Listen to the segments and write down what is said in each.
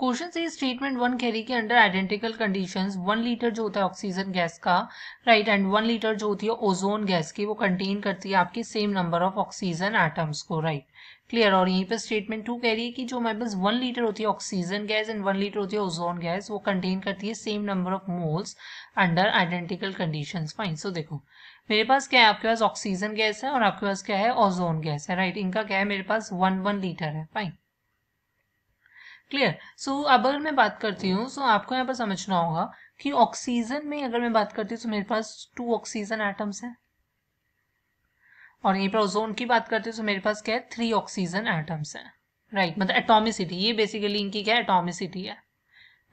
Question से statement one carry कि under identical conditions one litre जो होता है ऑक्सीजन गैस का राइट एंड वन लीटर जो होती है ओजोन गैस की वो कंटेन करती है आपके same number of oxygen atoms को राइट right? क्लियर और यहीं पर स्टेटमेंट टू कह रही है कि जो हमारे पास वन लीटर होती है oxygen gas and one litre होती है ओजोन गैस वो कंटेन करती है same number of moles under identical condition fine so देखो मेरे पास क्या है आपके पास ऑक्सीजन गैस है और आपके पास क्या है ओजोन गैस है राइट right? इनका क्या है मेरे पास वन वन लीटर है फाइन क्लियर सो अगर मैं बात करती हूँ सो so आपको यहाँ पर समझना होगा कि ऑक्सीजन में अगर मैं बात करती हूँ तो मेरे पास टू ऑक्सीजन एटम्स हैं और यहीं पर ओजोन की बात करते हैं तो मेरे पास क्या है थ्री ऑक्सीजन एटम्स हैं राइट right, मतलब एटोमिसिटी ये बेसिकली इनकी क्या है एटोमिसिटी है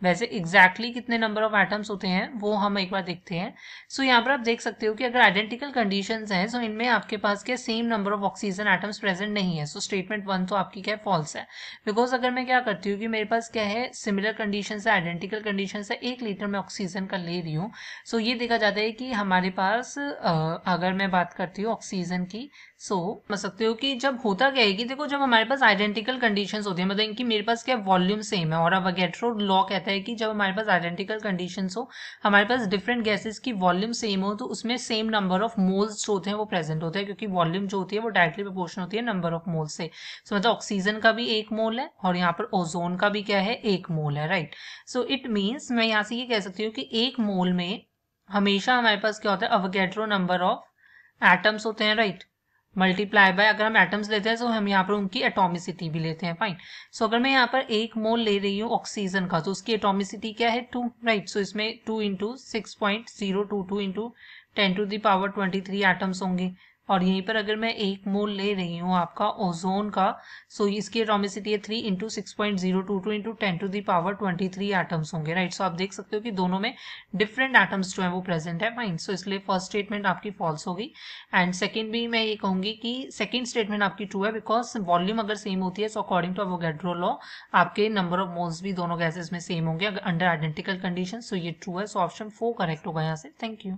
वैसे एग्जैक्टली exactly कितने नंबर ऑफ एटम्स होते हैं वो हम एक बार देखते हैं सो so, यहाँ पर आप देख सकते हो कि अगर आइडेंटिकल कंडीशन हैं सो so इनमें आपके पास क्या same number of oxygen atoms present नहीं है सो स्टेटमेंट वन तो आपकी क्या फॉल्स है बिकॉज अगर मैं क्या करती हूँ कि मेरे पास क्या है सिमिलर कंडीशन है आइडेंटिकल कंडीशन है एक लीटर में ऑक्सीजन का ले रही हूँ सो so, ये देखा जाता है कि हमारे पास अगर मैं बात करती हूँ ऑक्सीजन की सो so, समझ सकते हो कि जब होता क्या है कि देखो जब हमारे पास आइडेंटिकल कंडीशंस होती हैं मतलब इनकी मेरे पास क्या वॉल्यूम सेम है और अब अगेट्रो लॉ कहता है कि जब हमारे पास आइडेंटिकल कंडीशंस हो हमारे पास डिफरेंट गैसेस की वॉल्यूम सेम हो तो उसमें सेम नंबर ऑफ मोल्स जो होते हैं वो प्रेजेंट होते हैं क्योंकि वॉल्यूम जो होती है वो डायरेक्टली प्रपोर्शन होती है नंबर ऑफ मोल से सो so, मतलब ऑक्सीजन का भी एक मोल है और यहाँ पर ओजोन का भी क्या है एक मोल है राइट सो इट मीन्स मैं यहाँ से ये कह सकती हूँ कि एक मोल में हमेशा हमारे पास क्या होता है अवगेट्रो नंबर ऑफ एटम्स होते हैं राइट मल्टीप्लाई बाय अगर हम एटम्स लेते हैं तो हम यहाँ पर उनकी एटोमिसिटी भी लेते हैं फाइन सो so, अगर मैं यहाँ पर एक मोल ले रही हूँ ऑक्सीजन का तो उसकी एटोमिसिटी क्या है टू राइट सो इसमें two into six point zero two two into ten to the power twenty three atoms होंगे और यहीं पर अगर मैं एक मोल ले रही हूँ आपका ओजोन का सो इसकी एटोमिसिटी है three into six point zero two two into ten to the power twenty three atoms होंगे राइट सो आप देख सकते हो कि दोनों में डिफरेंट एटम्स जो है वो प्रेजेंट है फाइन सो इसलिए फर्स्ट स्टेटमेंट आपकी फॉल्स होगी एंड सेकेंड भी मैं ये कहूंगी कि सेकेंड स्टेटमेंट आपकी ट्रू है बिकॉज वॉल्यूम अगर सेम होती है so according to Avogadro law आपके नंबर ऑफ मोल्स भी दोनों गैसेज में सेम होंगे अंडर आइडेंटिकल कंडीशन सो ये ट्रू है सो ऑप्शन फोर करेक्ट होगा यहाँ से थैंक यू